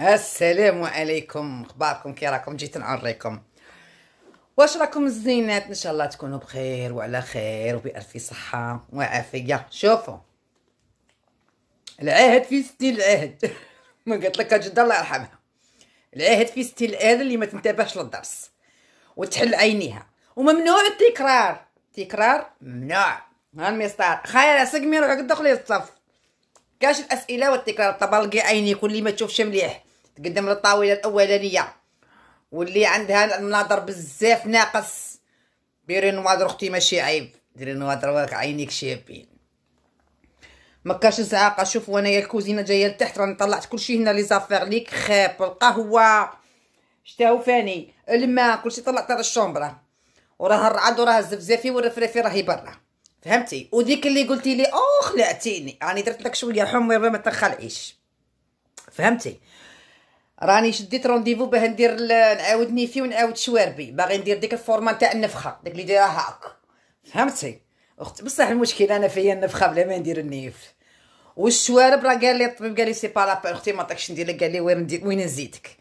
السلام عليكم اخباركم كي راكم جيت نعريكم واش راكم الزينات ان شاء الله تكونوا بخير وعلى خير وبالف صحه وعافيه شوفوا العهد في ستي العهد ما قلت لك جد الله يرحمها العهد في ستي العهد اللي ما تنتبهش للدرس وتحل عينيها وممنوع التكرار تكرار ممنوع ها المسطار خير سقمي روحك دخلي الصف كاش الاسئله والتكرار الطبلقي عيني كل ما تشوفش مليح تقدم للطاوله الاولانيه واللي عندها المناظر بزاف ناقص ديري نواضر اختي ماشي عيب ديري نواضر واك عينيك شابين ما كاش زعاقه شوف انايا الكوزينه جايه لتحت راني طلعت كلشي هنا لي زافير لي كريب القهوه شتاو فاني الماء كلشي طلعت على الشومبره وراه الرعد وراه الزفزافي والرفرفي راهي برا فهمتي وديك اللي قلتي لي اه خلعتيني راني يعني درت لك شويه حمر ما تخلعيش فهمتي راني شديت رونديفو باه ندير نعاود نيفي ونعاود شواربي باغي ندير ديك الفورمه نتاع النفخه داك اللي دايرها هاك فهمتي اختي بصح المشكله انا فيا النفخه بلا ما ندير النيف والشوارب راه قال لي الطبيب قال لي سي با اختي ما طاكش ندير لك قال لي وين وين نزيدك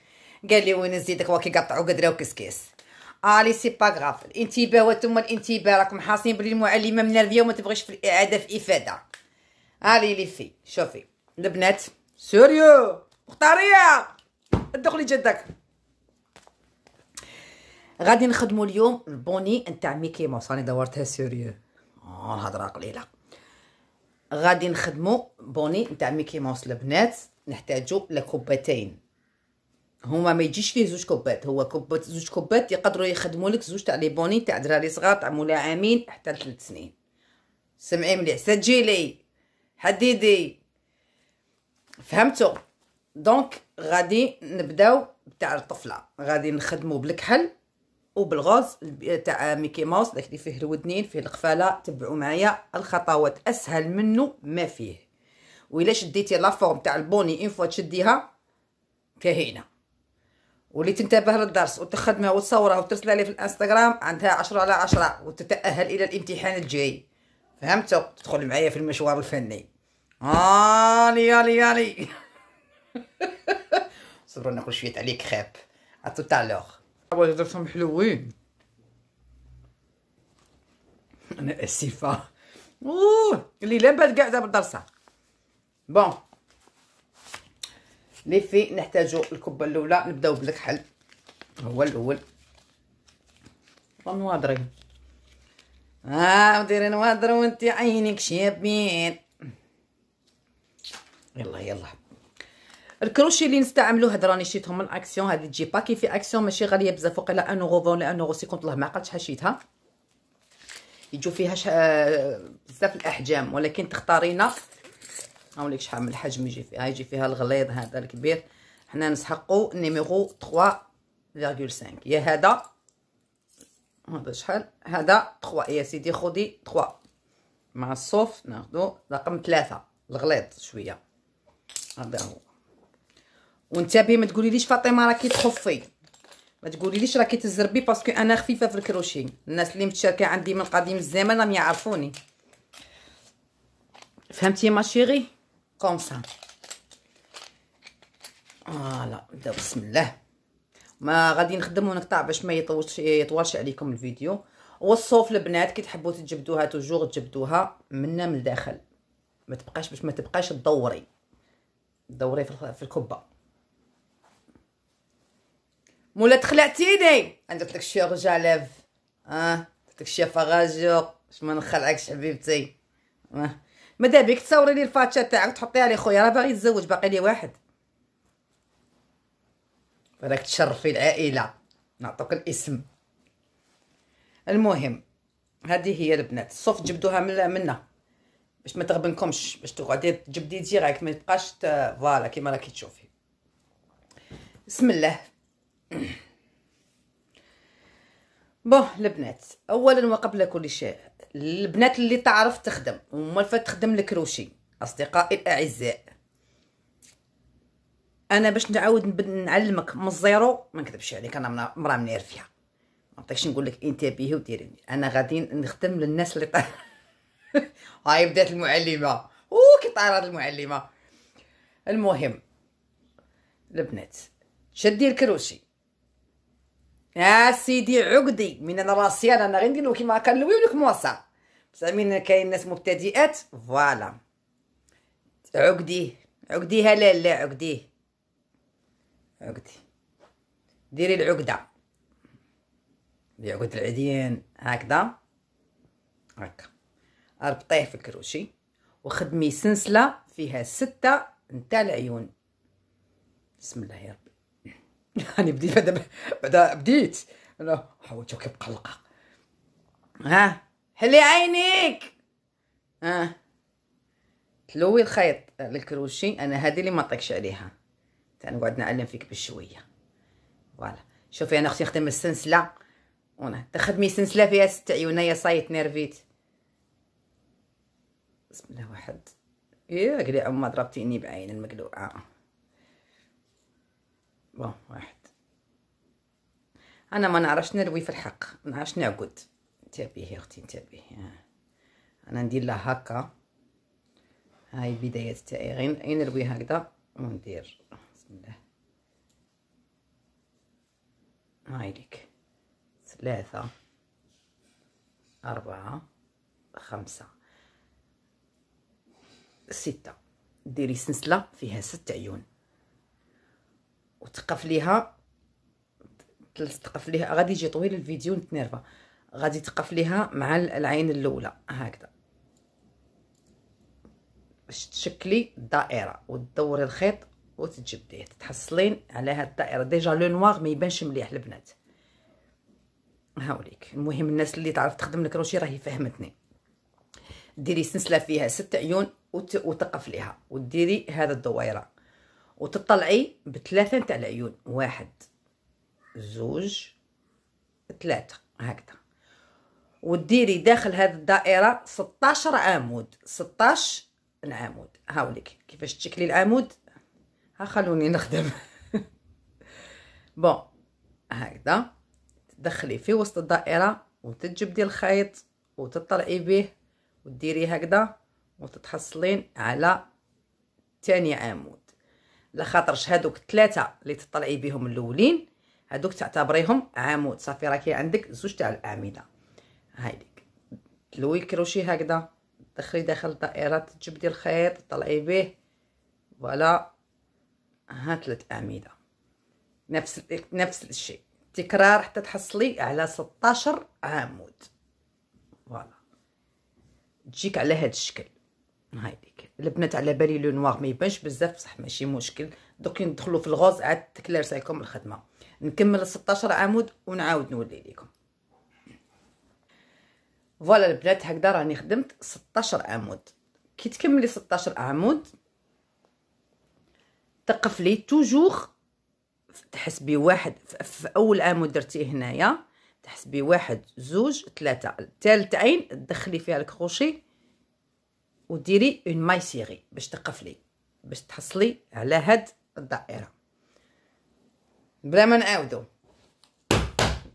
قال لي وين نزيدك واكي قطعوا قدره وكسكيس الي سي با غاف الانتباهات وثم الانتباه راكم حاصين بلي المعلمه منرفيه وما تبغيش في الاعاده في افاده الي لي في شوفي البنات سوريو مختاريه دخلي جدك غادي نخدمو اليوم البوني نتاع ميكي موس راني دورتها سوريو آه، الهضره قليله غادي نخدمو بوني نتاع ميكي موس البنات نحتاجو لكوبتين هما ما يجيش فيه زوج كوبات هو كوبات زوج كوبات يقدروا يخدموا لك زوج تاع لي بوني تاع دراري صغار تاع ملاعمين عامين حتى لثلاث سنين سمعي مليح سجلي حددي فهمتوا دونك غادي نبداو تاع الطفله غادي نخدموا بالكحل وبالغوز تاع ميكي ماوس داك اللي فيه الودنين فيه القفاله تبعوا معايا الخطوات اسهل منه ما فيه وإلا شديتي لا فورم تاع البوني اون فوا تشديها كهينه واللي تنتبه للدرس وتخدمه وتصوره وترسله لي في الانستغرام عندها عشرة على عشرة وتتأهل الى الامتحان الجاي فهمتوا تدخل معايا في المشوار الفني آلي آلي آلي صبروا ناكل شوية عليك خاب عطو تاع لوخ درتهم حلوين انا اسفة اوه اللي لا قاعدة بالدرسة بون في نحتاجو الكبه الاولى نبداو بالكحل هو الاول ونواضري ها آه وديري نواضر وانت عينك شابين يلا يلا الكروشي اللي نستعملوه هاد راني شيتهم من اكسيون هادي تجي باكي في اكسيون ماشي غاليه بزاف فوق وقيلا ان اونغو ولا 1 اونغو 50 الله ما عقلتش حشيتها يجو فيها آه، بزاف الاحجام ولكن تختارينا هاوليك شحال من الحجم يجي فيها يجي فيها الغليظ هذا الكبير حنا نسحقو نيميرو 3.5 يا هذا هذا شحال هذا 3 يا سيدي خدي 3 مع الصوف ناخدو رقم 3 الغليظ شويه هذا هو وانتبهي ما تقوليليش فاطمه راكي تخفي ما تقوليليش راكي تزربي باسكو انا خفيفه في الكروشي الناس اللي متشاركه عندي من قديم الزمان راهم يعرفوني فهمتي ما شيغي كوم سا فوالا نبداو بسم الله ما غادي نخدم ونقطع باش ما يطولش يطولش عليكم الفيديو والصوف البنات كي تحبوا تجبدوها توجور تجبدوها منا من الداخل ما تبقاش باش ما تبقاش تدوري دوري في الكبه مولا تخلعتيني عندك داك الشيء رجع اه داك الشيء فغاجو اش ما نخلعكش حبيبتي آه. ماذا بك تصوري لي الفاتشه تاعك تحطيها لي خويا راه باغي يتزوج باقي لي واحد راك تشرفي العائله نعطوك الاسم المهم هذه هي البنات صوف جبدوها من منا باش ما تغبنكمش باش تقعدي تجبدي ديريكت ما يبقاش فوالا كيما راكي تشوفي بسم الله بون البنات اولا وقبل كل شيء البنات اللي تعرف تخدم هما تخدم الكروشي اصدقائي الاعزاء انا باش نعاود نعلمك من الزيرو ما نكذبش عليك انا مرا فيها ما نعطيكش نقول لك انتبهي وديري انا غادي نخدم للناس اللي طار هاي بدات المعلمه او كي طارت المعلمه المهم البنات شدي الكروشي يا سيدي عقدي من انا راسي انا, غير ندير كيما هكا نلوي لك موصى بصح من كاين ناس مبتدئات فوالا عقدي عقديها لا لا عقديه عقدي ديري العقده عقد العديان هكذا هكا ربطيه في الكروشي وخدمي سلسله فيها سته نتاع العيون بسم الله يا ربي يعني بديت بعدا بعدا بديت انا حاولت كيبقى القى ها حلي عينيك ها تلوي الخيط على الكروشي انا هذه اللي ما طيقش عليها نقعد نعلم فيك بشويه فوالا شوفي انا اختي خدمت السلسله وانا تخدمي سلسله فيها ست عيونيه صايت نرفيت بسم الله واحد ايه قلي عمرها ضربتيني بعين المقلوعه بون واحد انا ما نعرفش نروي في الحق ما نعرفش نعقد انتبهي اختي انتبهي آه. انا ندير لها هكا هاي البدايات تاعي غير نروي هكذا وندير بسم الله هاي ليك ثلاثة أربعة خمسة ستة ديري سلسلة فيها ست عيون وتقف ليها تقف ليها غادي يجي طويل الفيديو نتنرفا غادي تقف ليها مع العين الاولى هكذا باش تشكلي الدائره وتدوري الخيط وتجبديه تحصلين على هاد الدائره ديجا لو نوار ما يبانش مليح البنات هاوليك المهم الناس اللي تعرف تخدم الكروشيه راهي فهمتني ديري سلسله فيها ست عيون وتقف ليها وديري هذا الدويره وتطلعي بثلاثه نتاع العيون واحد زوج ثلاثه هكذا وديري داخل هذه الدائره 16 عمود 16 عمود هاوليك كيفاش تشكلي العمود ها خلوني نخدم بون هكذا تدخلي في وسط الدائره وتجبدي الخيط وتطلعي به وديري هكذا وتتحصلين على ثاني عمود لخاطرش هادوك ثلاثه اللي تطلعي بهم الاولين هادوك تعتبريهم عمود صافي راكي عندك زوج تاع الاعمده هايديك تلوي الكروشي هكذا دخلي داخل الدائره تجبدي الخيط طلعي به فوالا ها ثلاث اعمده نفس نفس الشيء تكرار حتى تحصلي على 16 عمود فوالا تجيك على هذا الشكل هايديك البنات على بالي لو نوار ما يبانش بزاف بصح ماشي مشكل دوك ندخلوا في الغوز عاد تكلارس لكم الخدمه نكمل 16 عمود ونعاود نولي لكم فوالا البنات هكذا راني خدمت 16 عمود كي تكملي 16 عمود تقفلي توجور تحسبي واحد في اول عمود درتيه هنايا تحسبي واحد زوج ثلاثه الثالث عين تدخلي فيها الكروشيه وديري اون ماي سيغي باش تقفلي باش تحصلي على هاد الدائره بلا ما نعاودو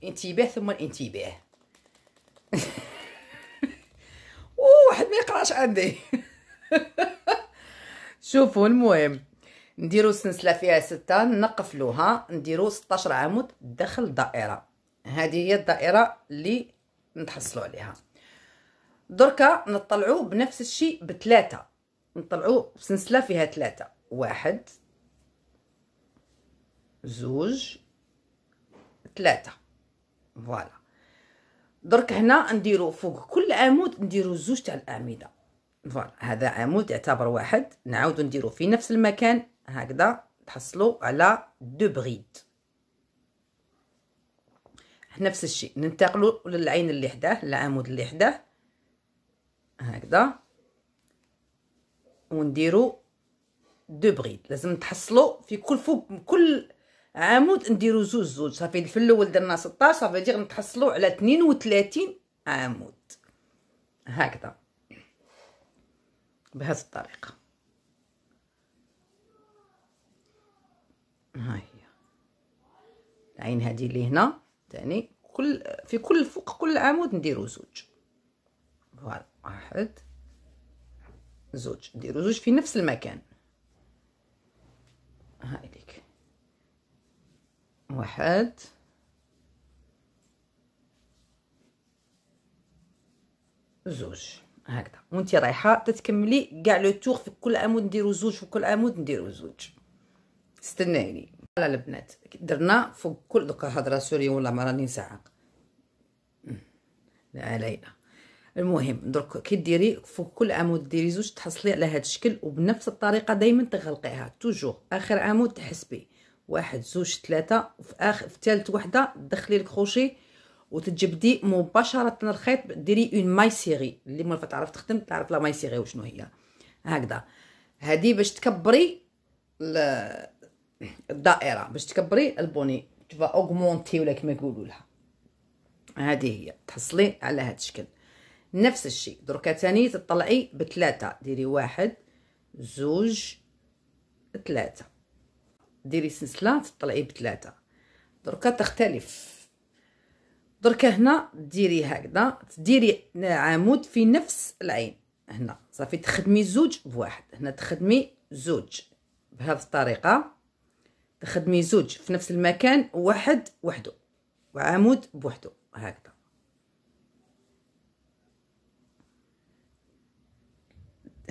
الانتباه ثم الانتباه واحد ما يقراش عندي شوفوا المهم نديرو سلسله فيها ستة نقفلوها نديرو 16 عمود داخل الدائره هذه هي الدائره اللي نتحصلوا عليها دركا نطلعو بنفس الشيء بثلاثه نطلعو بسلسله فيها ثلاثه واحد زوج ثلاثه فوالا درك هنا نديرو فوق كل عمود نديرو زوج تاع الاعمده فوالا هذا عمود يعتبر واحد نعاودو نديرو في نفس المكان هكذا تحصلو على دو بغيد نفس الشيء ننتقلوا للعين اللي حداه العمود اللي حداه هكذا ونديرو دو بغيد لازم تحصلوا في كل فوق كل عمود نديرو زوج زوج صافي في الاول درنا 16 صافي غير نتحصلوا على 32 عمود هكذا بهذه الطريقه ها هي العين هذه اللي هنا ثاني كل في كل فوق كل عمود نديرو زوج فوالا واحد زوج ديروا زوج في نفس المكان هاي ليك واحد زوج هكذا وانت رايحه تتكملي كاع لو تور في كل عمود نديرو زوج في كل عمود نديرو زوج استناني على البنات درنا فوق كل دوكا هضره سوري والله ما راني نسعق لا علينا المهم درك كي ديري فوق كل عمود ديري زوج تحصلي على هذا الشكل وبنفس الطريقه دائما تغلقيها توجور اخر عمود تحسبي واحد زوج ثلاثه وفي اخر في ثالث وحده دخلي الكروشي وتجبدي مباشره الخيط ديري اون ماي سيري اللي ما تعرف تخدم تعرف لا ماي سيري وشنو هي هكذا هذه باش تكبري الدائره باش تكبري البوني تبقى اوغمونتي ولا كما يقولوا لها هذه هي تحصلي على هذا الشكل نفس الشيء دركا تاني تطلعي بثلاثه ديري واحد زوج ثلاثه ديري سلسله تطلعي بثلاثه دركا تختلف دركا هنا ديري هكذا ديري عمود في نفس العين هنا صافي تخدمي زوج بواحد هنا تخدمي زوج بهذه الطريقه تخدمي زوج في نفس المكان واحد وحده وعمود بوحده هكذا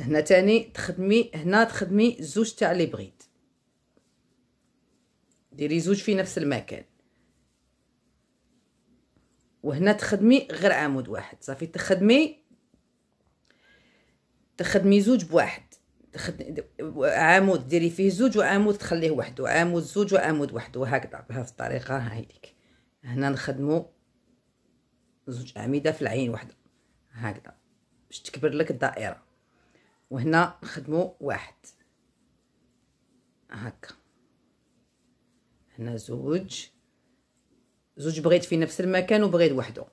هنا تاني تخدمي هنا تخدمي زوج تاع لي بغيت ديري زوج في نفس المكان وهنا تخدمي غير عمود واحد صافي تخدمي تخدمي زوج بواحد تخدمي عمود ديري فيه زوج وعمود تخليه وحده عمود زوج وعمود وحده وهكذا بهذه الطريقه هايديك هنا نخدمو زوج اعمده في العين وحده هكذا باش تكبر لك الدائره وهنا نخدمو واحد هكا هنا زوج زوج بغيت في نفس المكان وبغيت وحده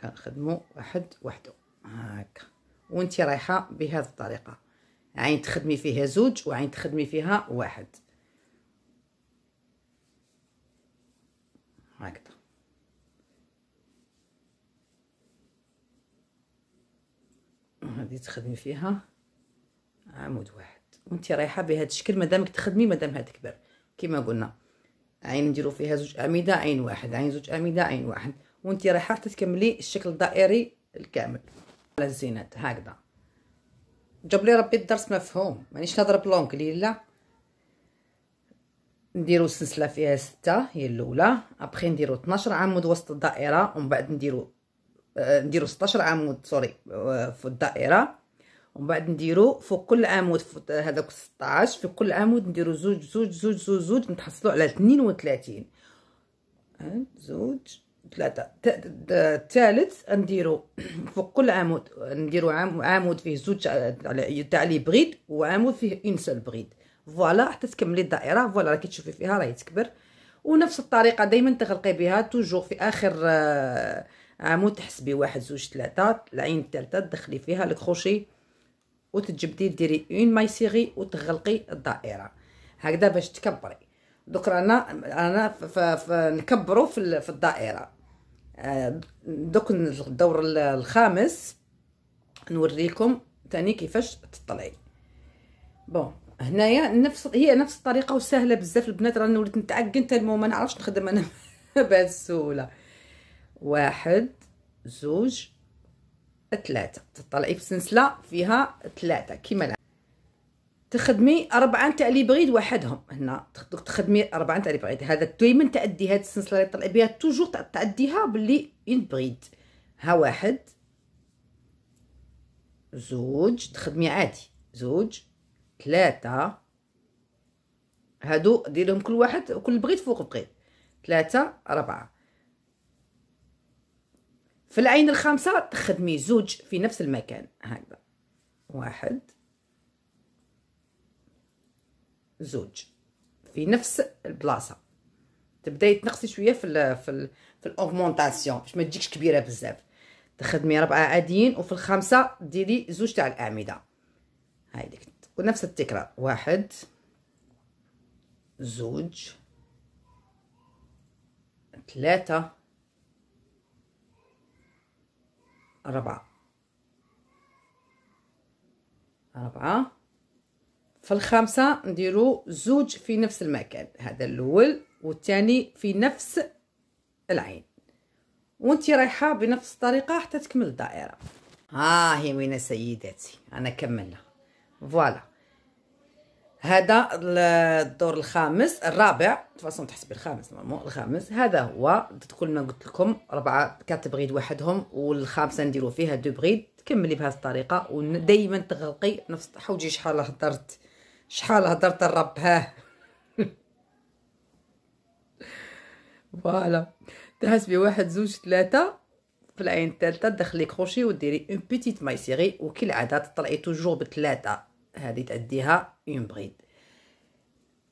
كنخدمو واحد وحده هكا وانتي رايحه بهذه الطريقه عين تخدمي فيها زوج وعين تخدمي فيها واحد هكذا هذه تخدمي فيها عمود واحد وانت رايحه بهذا الشكل مادامك تخدمي مادام هذا كبر كما قلنا عين نديرو فيها زوج اعمده عين واحد عين زوج اعمده عين واحد وانت رايحه حتى تكملي الشكل الدائري الكامل على الزينات هكذا جاب لي ربي الدرس مفهوم مانيش نضرب لي لا نديرو السلسله فيها ستة هي الاولى ابخي نديرو 12 عمود وسط الدائره ومن بعد نديرو آه، نديرو 16 عمود سوري آه، في الدائره ومن بعد نديرو فوق كل عمود هذاك 16 في كل عمود نديرو زوج زوج زوج زوج زوج نتحصلوا على 32 زوج ثلاثة الثالث نديرو فوق كل عمود نديرو عمود فيه زوج تاع لي بغيد وعمود فيه اون سول بغيد فوالا حتى تكملي الدائره فوالا راكي تشوفي فيها راهي تكبر ونفس الطريقه دائما تغلقي بها توجور في اخر آه عمود آه، تحسبي واحد زوج ثلاثة العين الثالثة تدخلي فيها الكروشي وتجبدي ديري اون ماي سيغي وتغلقي الدائرة هكذا باش تكبري دوك رانا انا نكبروا في, في الدائرة آه، دوك الدور الخامس نوريكم تاني كيفاش تطلعي بون هنايا نفس هي نفس الطريقه وسهله بزاف البنات راني وليت نتعقد حتى المهم ما نعرفش نخدم انا بهذه السهوله واحد زوج ثلاثة تطلعي في سلسلة فيها ثلاثة كيما تخدمي أربعة نتاع لي بغيد وحدهم هنا تخدمي أربعة نتاع لي بغيد هذا دايما تأدي هاد السلسلة لي طلعي بيها توجور تأديها بلي اون بغيد ها واحد زوج تخدمي عادي زوج ثلاثة هادو ديرهم كل واحد كل بغيد فوق بغيد ثلاثة أربعة في العين الخامسة تخدمي زوج في نفس المكان هكذا واحد زوج في نفس البلاصة تبداي تنقصي شوية في الـ في الـ في الاوغمونطاسيون باش ما تجيكش كبيرة بزاف تخدمي ربعة عاديين وفي الخامسة ديري زوج تاع الأعمدة هايديك ونفس التكرار واحد زوج ثلاثة ربعة ربعة في الخامسة نديرو زوج في نفس المكان هذا الأول والثاني في نفس العين وانتي رايحة بنفس الطريقة حتى تكمل الدائرة ها آه هي وين سيداتي أنا كملنا فوالا هذا الدور الخامس الرابع فاصون تحسب الخامس نورمالمون الخامس هذا هو ما قلت لكم ربعه كاتب بغيد وحدهم والخامسه نديرو فيها دو بغيد كملي بهذه الطريقه ودائما تغلقي نفس حوجي شحال هضرت شحال هضرت الرب ها فوالا تحسبي واحد زوج ثلاثه في العين الثالثه دخلي كروشي وديري اون بيتيت ماي سيري وكالعاده تطلعي توجور بثلاثه هذه تعديها اون بريد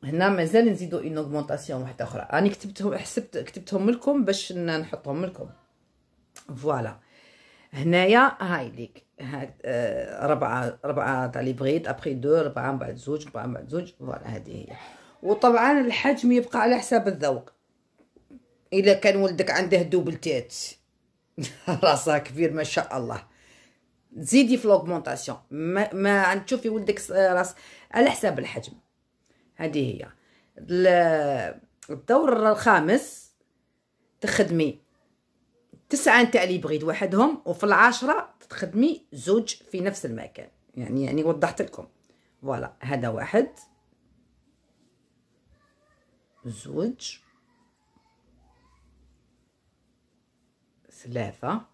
هنا مازال نزيدو اون اوغمونطاسيون وحده اخرى راني كتبتهم حسبت كتبتهم لكم باش نحطهم لكم فوالا هنايا هاي ليك اه ربعه ربعه تاع لي بريد ابري دو ربعه من بعد زوج من بعد زوج فوالا هذه هي وطبعا الحجم يبقى على حساب الذوق الا كان ولدك عنده دوبل تيت راسها كبير ما شاء الله تزيدي في لوغمونطاسيون ما, ما تشوفي ولدك راس على حساب الحجم هذه هي الدور الخامس تخدمي تسعة نتاع لي بغيت وحدهم وفي العاشرة تخدمي زوج في نفس المكان يعني يعني وضحت لكم فوالا هذا واحد زوج ثلاثة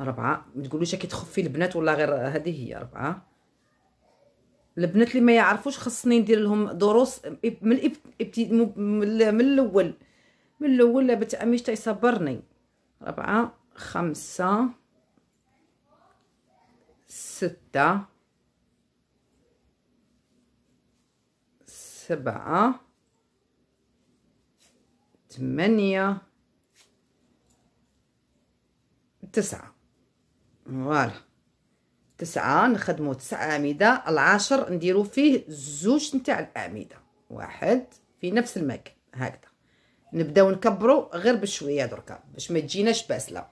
ربعة ما تقولوش كي تخفي البنات ولا غير هذه هي ربعة البنات اللي ما يعرفوش خصني ندير لهم دروس من ابتي من الاول من الاول لابت اميش تيصبرني ربعة خمسة ستة سبعة ثمانية تسعة فوالا تسعة نخدمو تسعة أعمدة العاشر نديرو فيه زوج نتاع الأعمدة واحد في نفس المكان هكذا نبداو نكبرو غير بشوية دركا باش ما تجيناش باسلة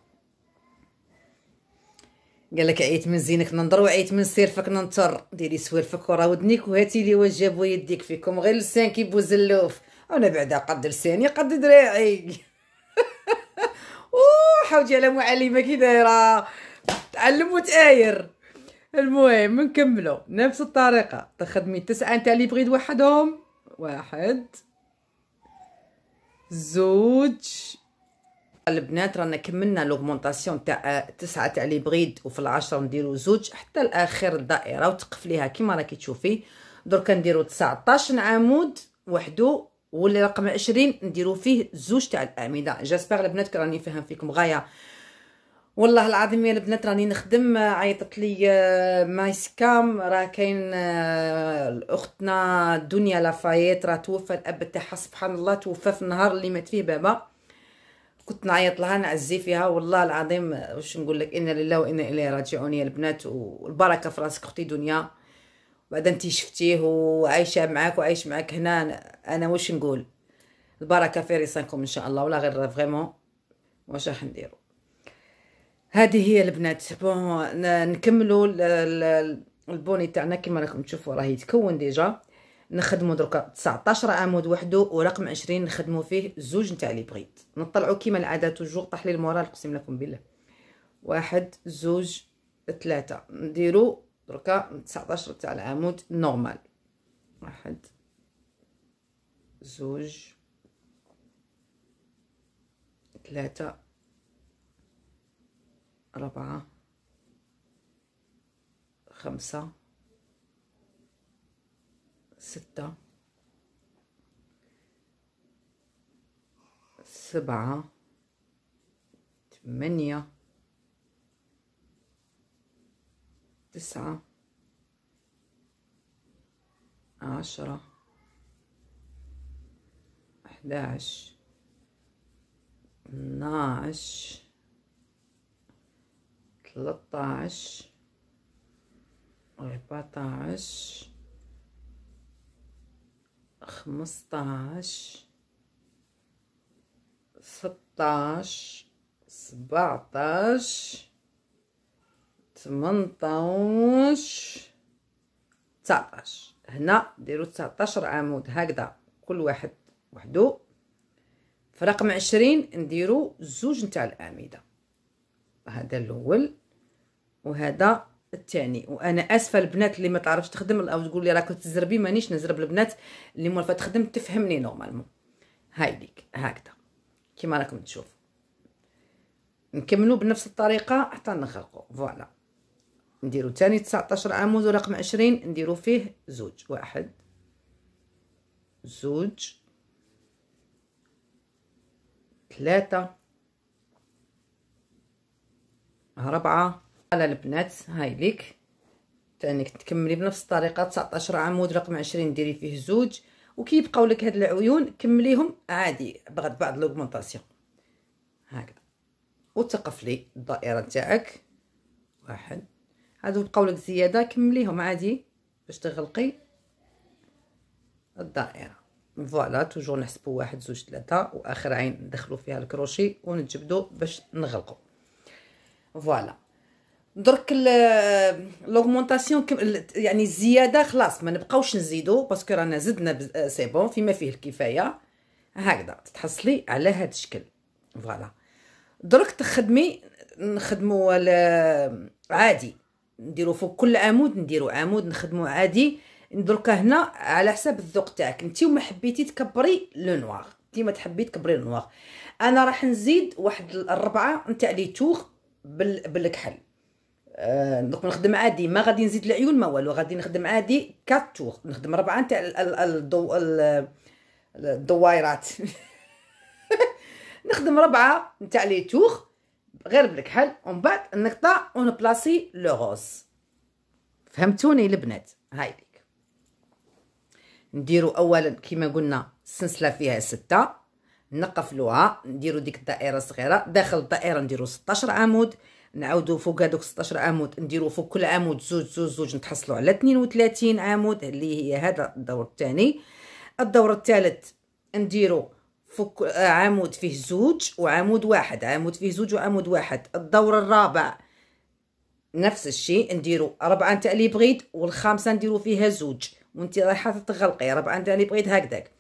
قالك عيت من زينك ننظر وعيت من سيرفك ننطر ديري سوالفك ورا ودنيك وهاتي لي جابو يديك فيكم غير لسان كيبو زلوف انا بعدا قد لساني قد دراعي أوو حوجي على معلمه كي دايره تعلم وتآير المهم نكملو نفس الطريقة تخدمي تسعة نتاع لي بغيد وحدهم واحد زوج البنات رانا كملنا لوغمونطاسيون تاع تسعة تاع لي بغيد وفي العشرة نديرو زوج حتى لاخر الدائرة وتقفليها كيما راكي تشوفي دركا نديرو 19 عمود وحدو واللي رقم عشرين نديرو فيه زوج تاع الاعمده جاسبيغ البنات راني فاهم فيكم غايه والله العظيم يا البنات راني نخدم آه، عيطت لي آه، مايس كام راه كاين آه، اختنا دنيا لافايت راه توفى الاب تاعها سبحان الله توفى في النهار اللي مات فيه بابا كنت نعيط لها نعزي فيها والله العظيم واش نقول لك انا لله وانا اليه راجعون يا البنات والبركه في راسك اختي دنيا بعد انت شفتيه وعايشه معاك وعايش معاك هنا انا واش نقول البركه في ريسانكم ان شاء الله ولا غير فريمون واش راح نديرو هذه هي البنات بون نكملوا البوني تاعنا كما راكم تشوفوا راه يتكون ديجا نخدموا دركا 19 عمود وحده ورقم 20 نخدموا فيه زوج نتاع لي بغيت نطلعوا كيما العاده توجور طاح لي المورال قسم لكم بالله واحد زوج ثلاثة نديروا دركا 19 تاع العمود نورمال واحد زوج ثلاثة ربعة خمسة ستة سبعة ثمانية تسعة عشرة أحداش اثناعش تلتاش أربعتاش خمسطاش سبعطاش تمنطاش تسعطاش هنا ديرو تسعطاشر عمود هكذا كل واحد وحده في رقم عشرين نديرو زوج نتاع الأعمدة هذا الأول وهذا الثاني وانا اسفه البنات اللي ما تعرفش تخدم او تقول لي راك تزربي مانيش نزرب البنات اللي مولفه تخدم تفهمني نورمالمون هاي ليك هكذا كيما راكم تشوف نكملوا بنفس الطريقه حتى نخرقوا فوالا نديروا ثاني 19 عمود ورقم 20 نديروا فيه زوج واحد زوج ثلاثة أربعة على البنات هاي ليك تانيك تكملي بنفس الطريقه 19 عمود رقم 20 ديري فيه زوج وكيبقاو لك هاد العيون كمليهم عادي بغات بعض لوغمونطاسيون هكذا وتقفلي الدائره تاعك واحد هادو بقاو لك زياده كمليهم عادي باش تغلقي الدائره فوالا توجور نحسبو واحد زوج ثلاثه واخر عين ندخلو فيها الكروشي ونتجبدو باش نغلقو فوالا درك لوغمونطاسيون يعني الزياده خلاص ما نبقاوش نزيدو باسكو رانا زدنا سي بون آه، فيما فيه الكفايه هكذا تتحصلي على هذا الشكل فوالا درك تخدمي نخدمو عادي نديرو فوق كل عمود نديرو عمود نخدمو عادي دركا هنا على حساب الذوق تاعك انت وما حبيتي تكبري لو نوار ديما تحبي تكبري لو نوار انا راح نزيد واحد الربعه نتاع لي توغ بالكحل آه دوك نخدم عادي ما غادي نزيد العيون ما والو غادي نخدم عادي كاتور نخدم ربعه نتاع الضو الدويرات نخدم ربعه نتاع لي توغ غير بالكحل ومن بعد نقطع ونبلاسي لو روز فهمتوني البنات هاي ليك نديرو اولا كيما قلنا السلسله فيها ستة نقفلوها نديرو ديك الدائره الصغيره داخل الدائره نديرو 16 عمود نعاودوا فوق هذوك 16 عمود نديروا فوق كل عمود زوج زوج زوج نتحصلوا على 32 عمود اللي هي هذا الدور الثاني الدور الثالث نديروا فوق عمود فيه زوج وعمود واحد عمود فيه زوج وعمود واحد الدور الرابع نفس الشيء نديروا ربعه نتاع اللي بغيت والخامسه نديروا فيها زوج وانت رايحه تغلقي ربعه نتاع اللي بغيت هكذاك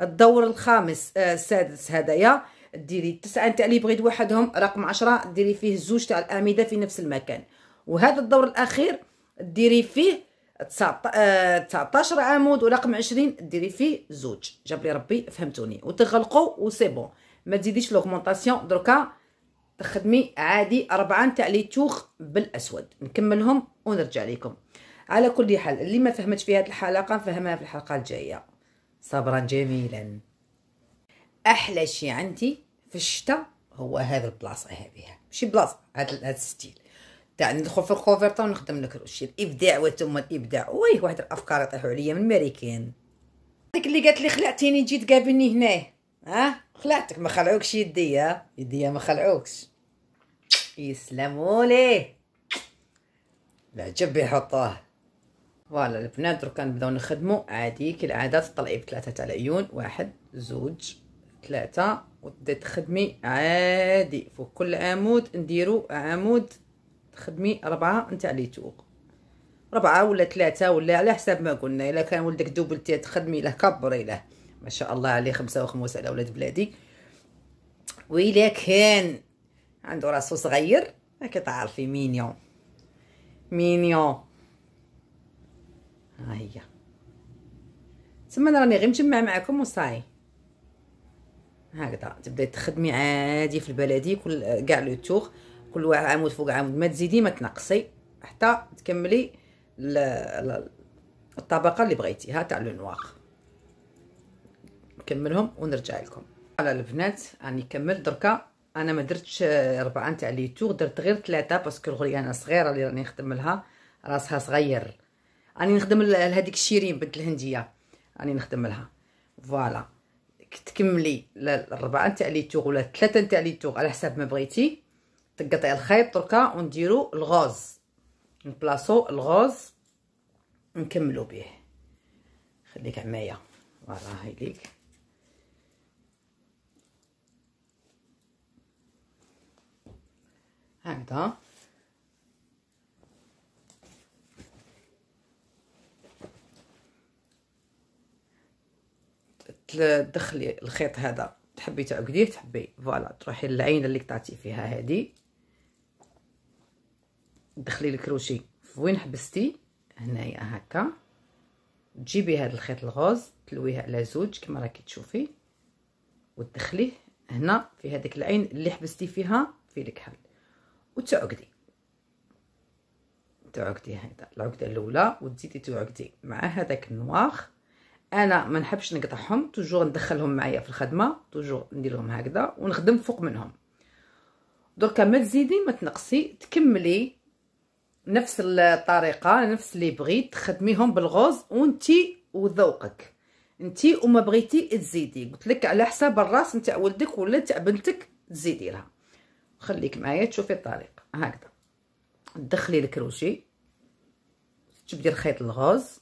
الدور الخامس آه السادس هدايا ديري التسعه نتاع لي بغيت وحدهم رقم عشرة ديري فيه زوج تاع الاعمده في نفس المكان وهذا الدور الاخير ديري فيه 19 آه، عمود ورقم عشرين ديري فيه زوج جابلي ربي فهمتوني و وسي بون ما تزيديش لوغمونطاسيون دركا تخدمي عادي أربعة نتاع لي توخ بالاسود نكملهم ونرجع لكم على كل حال اللي ما فهمتش في هذه الحلقه نفهمها في الحلقه الجايه صبرا جميلا احلى شيء عندي في الشتاء هو هذا البلاصه هذه ماشي بلاصه هذا الستيل تاع ندخل في الكوفيرتا ونخدم لك الشيء الابداع وثم الابداع وي واحد الافكار يطيحوا عليا من ماريكان هذيك اللي قالت لي خلعتيني جيت قابلني هنا ها خلعتك ما خلعوكش يديا يديا ما خلعوكش يسلموا ليه العجب يحطوه فوالا البنات دروك نبداو نخدمو عادي كالعاده تطلعي بثلاثه تاع العيون واحد زوج ثلاثة وتبدا تخدمي عادي فوق كل عمود نديرو عمود تخدمي ربعة نتاع لي توق ربعة ولا ثلاثة ولا على حساب ما قلنا الا كان ولدك دوبلتي تخدمي له كبري له ما شاء الله عليه خمسة وخموس على ولاد بلادي وإلا كان عنده راسو صغير راكي تعرفي مينيون مينيون ها هي تسمى انا راني غير مجمع معاكم وصاي هكذا تبداي تخدمي عادي في البلدي كل كاع لو تور كل واحد عمود فوق عمود ما تزيدي ما تنقصي حتى تكملي الطبقه اللي بغيتيها تاع لو نوار نكملهم ونرجع لكم على البنات راني نكمل دركا انا ما درتش اربعه تاع لي تور درت غير ثلاثه باسكو الغليانه صغيره اللي راني نخدم لها راسها صغير راني نخدم هذيك الشيرين بنت الهنديه راني نخدم لها فوالا كتكملي الربعه نتاع لي توغ ولا تلاتة نتاع لي توغ على حساب ما بغيتي تقطعي الخيط دركا ونديرو الغوز نبلاصو الغوز نكملو به خليك عمايا فوالا هاي ليك هكذا تدخلي الخيط هذا تحبي تعقديه تحبي فوالا تروحي للعينه اللي قطعتي فيها هذه تدخلي الكروشي وين حبستي هنايا هكا تجيبي هذا الخيط الغوز تلويها على زوج كما راكي تشوفي وتدخليه هنا في هذيك العين اللي حبستي فيها في الكحل وتعقدي تعقدي هذا العقده الاولى وتزيدي تعقدي مع هذاك النواخ انا ما نحبش نقطعهم توجور ندخلهم معايا في الخدمه توجور ندير لهم هكذا ونخدم فوق منهم دركا ما تزيدي ما تنقصي تكملي نفس الطريقه نفس اللي بغيت تخدميهم بالغوز وانتي وذوقك انتي وما بغيتي تزيدي قلت لك على حساب الراس نتاع ولدك ولا تاع بنتك تزيدي لها خليك معايا تشوفي الطريقه هكذا تدخلي الكروشي تبدي الخيط الغوز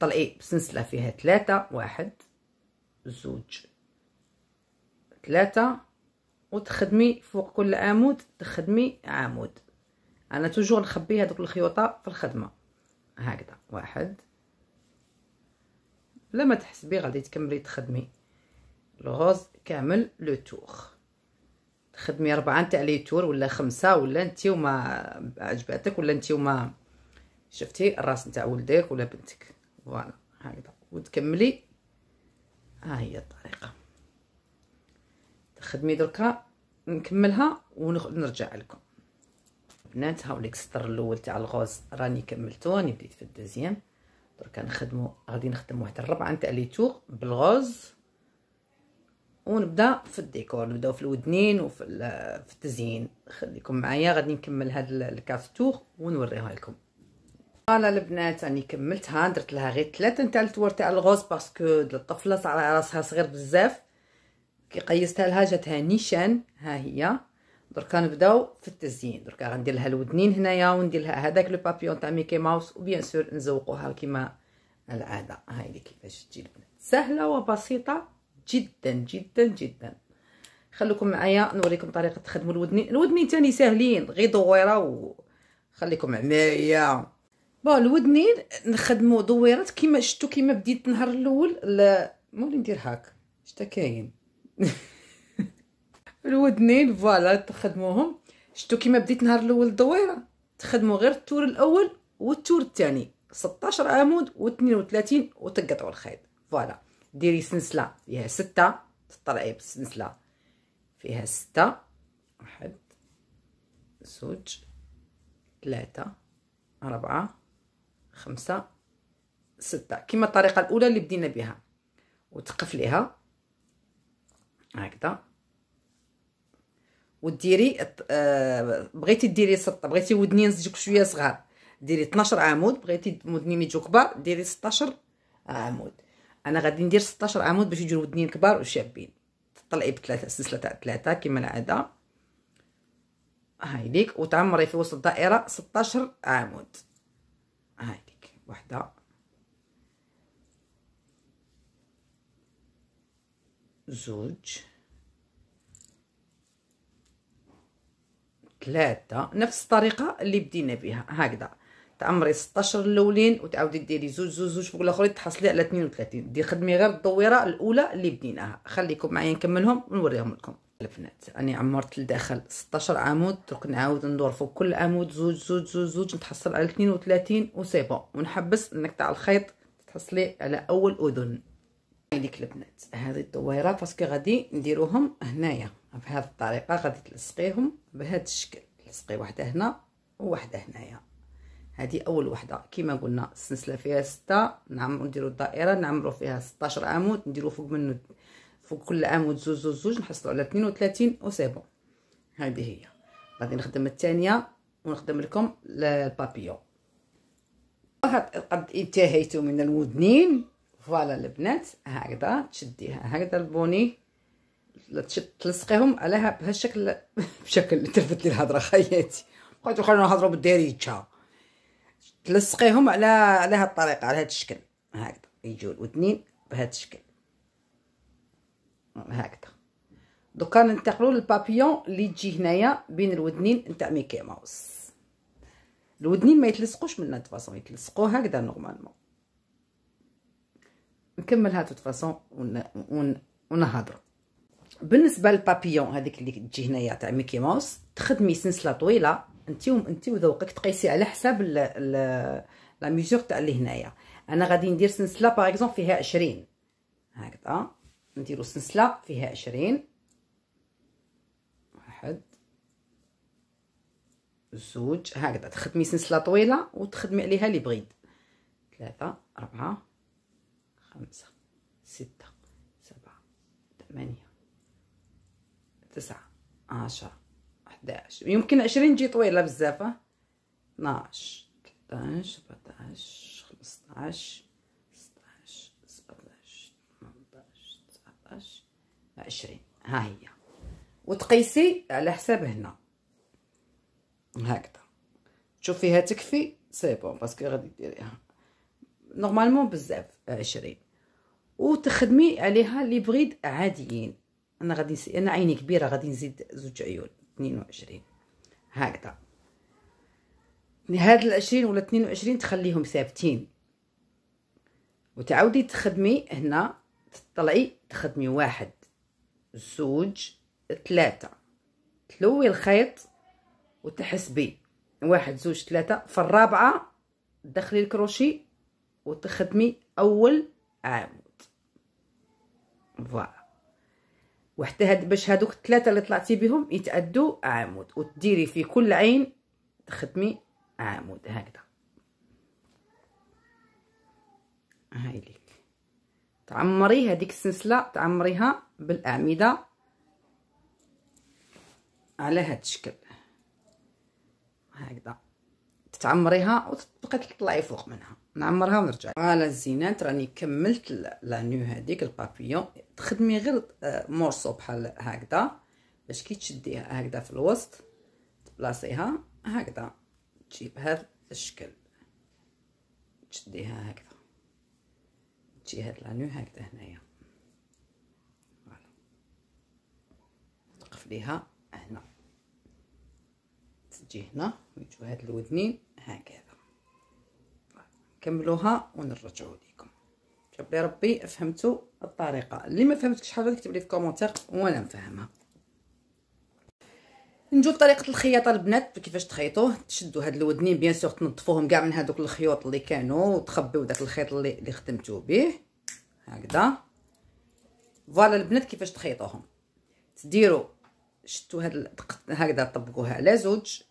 طلعي بسنسلة فيها ثلاثه واحد زوج ثلاثه وتخدمي فوق كل عمود تخدمي عمود انا توجور نخبي هذوك الخيوطه في الخدمه هكذا واحد بلا ما تحسبي غادي تكملي تخدمي الغوز كامل لو تور تخدمي ربعه نتاع لي تور ولا خمسه ولا انتي وما عجباتك ولا انتي وما شفتي الراس نتاع ولدك ولا بنتك فوالا هكذا وتكملي ها هي الطريقه تخدمي دركا نكملها ونرجع لكم بنات هاو السطر الاول تاع الغوز راني كملتو راني بديت في الدوزيام دركا نخدمو غادي نخدم واحد الربعه تاع لي توغ بالغوز ونبدا في الديكور نبداو في الودنين وفي في التزيين خليكم معايا غادي نكمل هاد الكافتوغ ونوريها لكم انا البنات راني كملتها درت لها غير ثلاثه نتاع التور تاع الغوز باسكو الطفله صار راسها صغير بزاف كي قيستها لها جاتها نيشان ها هي دركا نبداو في التزيين دركا غندير لها الودنين هنايا وندير لها هذاك لو بابيون تاع ميكي ماوس وبيان سور نزوقوها كيما العاده هايلي كيفاش تجي البنات سهله وبسيطه جدا جدا جدا خليكم معايا نوريكم طريقه تخدموا الودنين الودنين تاني ساهلين غير دويره وخليكم معايا بون الودنين نخدمو دويرات كيما شتو كيما بديت النهار الاول مولي ندير هاك شتا كاين الودنين فوالا تخدموهم شتو كيما بديت نهار الاول دويره تخدمو غير التور الاول والتور الثاني 16 عمود و32 وتقطعوا الخيط فوالا ديري سلسله فيها 6 تطلعي بالسلسله فيها 6 1 زوج 3 4 خمسة ستة كما الطريقة الأولى اللي بدينا بها وتقفليها هكذا وديري آه، بغيتي ديري ستة بغيتي ودنين تجيك شويه صغار ديري 12 عمود بغيتي ودنين يجيو كبار ديري 16 عمود انا غادي ندير 16 عمود باش يجيو ودنين كبار وشابين تطلعي بثلاثه سلسله تاع ثلاثه كما العاده هاي ليك وتعمري في وسط الدائره 16 عمود هاي وحدة زوج ثلاثة نفس الطريقة اللي بدينا بها هكذا تعمري 16 الاولين وتعاودي ديري زوج زوج زوج فوق الاخرين تحصلي على 32 دي خدمي غير الدويره الاولى اللي بديناها خليكم معايا نكملهم ونوريهم لكم البنات راني عمرت لداخل 16 عمود درك نعاود ندور فوق كل عمود زوج زوج زوج زوج نتحصل على 32 وسي بون ونحبس النقطه الخيط تحصلي على اول اذن هذيك البنات هذه الدويره باسكو غادي نديروهم هنايا بهذه الطريقه غادي تلصقيهم بهذا الشكل تلصقي واحده هنا وواحده هنايا هذه اول وحده كما قلنا السلسله فيها 6 نعمرو نديرو الدائره نعمرو فيها 16 عمود نديرو فوق منه فوق كل و زوج زوج زوج نحصلوا على 32 وسيبون هذه هي غادي نخدم الثانيه ونخدم لكم البابيون قد انتهيت من الودنين فوالا البنات هكذا تشديها هكذا البوني تلصقيهم عليها بهذا الشكل بشكل تلفت لي الهضره خياتي بقيتو خلينا نهضروا بالداريتشا تلصقيهم على على هاد الطريقه على هاد الشكل هكذا يجيو الودنين بهذا الشكل هكذا دوكا ننتقلوا للبابيون اللي تجي هنايا بين الودنين نتاع ميكي ماوس الودنين ما يتلصقوش من هاد فاصون يتلصقوا هكذا نورمالمون نكمل هاد فاصون ون... ونهضروا بالنسبه للبابيون هذيك اللي تجي هنايا تاع ميكي ماوس تخدمي سلسله طويله انت و... انت وذوقك تقيسي على حساب ال... ال... لا ميزور تاع اللي هنايا انا غادي ندير سلسله باغ اكزومبل فيها 20 هكذا نديرو سلسله فيها عشرين واحد زوج هكذا تخدمي سلسله طويله وتخدمي عليها لي بغيت ثلاثة أربعة خمسة ستة سبعة ثمانية تسعة عشرة حداش يمكن عشرين تجي طويلة بزاف 12 13 14 15 عشرين ها هي وتقيسي على حساب هنا هكذا تشوفيها تكفي سي بون باسكو غادي ديريها نورمالمون بزاف عشرين وتخدمي عليها لي بغيد عاديين انا غادي نسي... انا عيني كبيره غادي نزيد زوج عيون 22 وعشرين هكذا هاد العشرين ولا 22 تخليهم ثابتين وتعاودي تخدمي هنا تطلعي تخدمي واحد زوج ثلاثة تلوي الخيط وتحسبي واحد زوج ثلاثة في الرابعة دخلي الكروشي وتخدمي أول عمود فوالا وحتى هاد باش هادوك الثلاثة اللي طلعتي بهم يتأدوا عمود وتديري في كل عين تخدمي عمود هكذا هاي لي تعمري هذيك السلسله تعمريها بالاعمده على هذا الشكل هكذا تعمريها وتبقى تطلعي فوق منها نعمرها ونرجع على الزينات راني كملت نيو هذيك البابيون تخدمي غير آه، مورسو بحال هكذا باش كي تشديها هكذا في الوسط تبلاصيها هكذا تجيب هذا الشكل تشديها هكذا تجي هاد لانو هكذا هنايا فوالا تقفليها هنا تجي هنا ويجو هاد الودنين هكذا نكملوها ونرجعو ليكم جاب ربي فهمتو الطريقه اللي ما فهمتكش حاجه كتب لي في كومونتير وانا نفهمها نجو طريقة الخياطه البنات كيفاش تخيطوه تشدوا هاد الودنين بيان سور تنظفوهم كاع من هادوك الخيوط اللي كانوا وتخبيو داك الخيط اللي اللي خدمتو به هكذا فوالا البنات كيفاش تخيطوهم تديروا شتو هاد هكذا طبقوها على زوج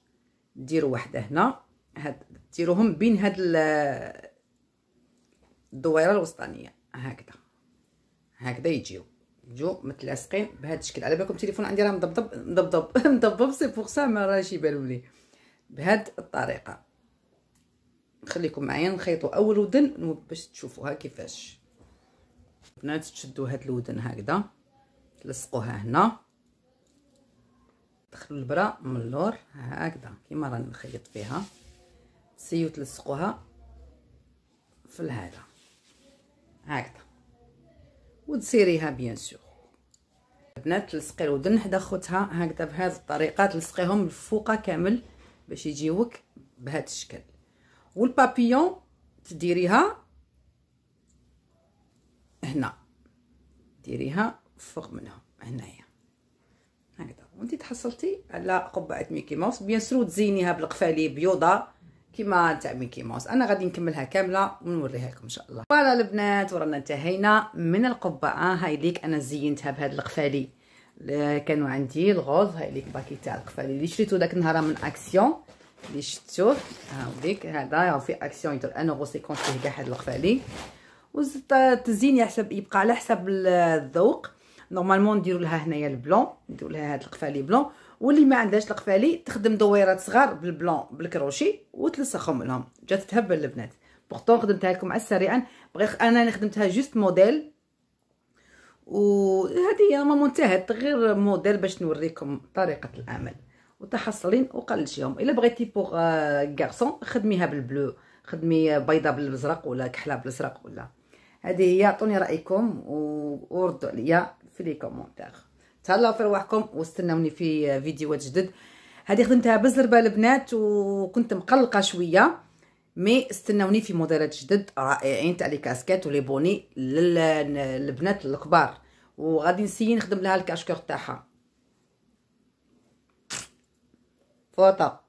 ديروا واحده هنا هاد ديروهم بين هاد الدويره الوسطانيه هكذا هكذا يجيو جو متلاصقين بهذا الشكل على بالكم التليفون عندي راه مضبضب مضبضب مضبضب سي بوغ سا ما راهش يبانوا لي بهاد الطريقه نخليكم معايا نخيطوا اول ودن باش تشوفوها كيفاش بنات تشدوا هاد الودن هكذا تلصقوها هنا دخلوا البرا من اللور هكذا كيما راني نخيط فيها سيو تلصقوها في هذا هكذا وتسيريها بيان سور البنات تلصقي الودن حدا خوتها هكذا بهذه الطريقه تلصقيهم الفوقه كامل باش يجيوك بهذا الشكل والبابيون تديريها هنا ديريها فوق منهم هنايا هكذا وانت تحصلتي على قبعه ميكي ماوس بيان سور تزينيها بالقفالي بيوضه كيما تاع ميكي ماوس انا غادي نكملها كامله ونوريها لكم ان شاء الله فوالا البنات ورانا انتهينا من القبعه آه، هاي ليك انا زينتها بهذا القفالي آه، كانوا عندي الغوز هاي ليك باكي تاع القفالي اللي شريته داك النهار من اكسيون اللي شفتوه هاوليك آه، هذا في اكسيون يدير انا كونت فيه كاع هاد القفالي وزدت التزيين يحسب يبقى على حسب الذوق نورمالمون نديرو لها هنايا البلون نديرو لها هاد القفالي بلون واللي ما عندهاش القفالي تخدم دويرات صغار بالبلون بالكروشي وتلصقهم لهم جات تهبل البنات بورتون خدمتها لكم على السريعا بغيت انا خدمتها جوست موديل وهذه هي ماما انتهت غير موديل باش نوريكم طريقه العمل وتحصلين وقلشيهم الا بغيتي بوغ غارسون euh, خدميها بالبلو خدمي بيضه بالازرق ولا كحله بالازرق ولا هذه هي عطوني رايكم وردوا عليا في لي كومونتير تهلاو في رواحكم واستناوني في فيديوهات جدد هذه خدمتها بالزربه البنات وكنت مقلقه شويه مي استناوني في موديلات جدد رائعين تاع لي كاسكيت ولي بوني للبنات الكبار وغادي نسيي نخدم لها الكاشكور تاعها فوطه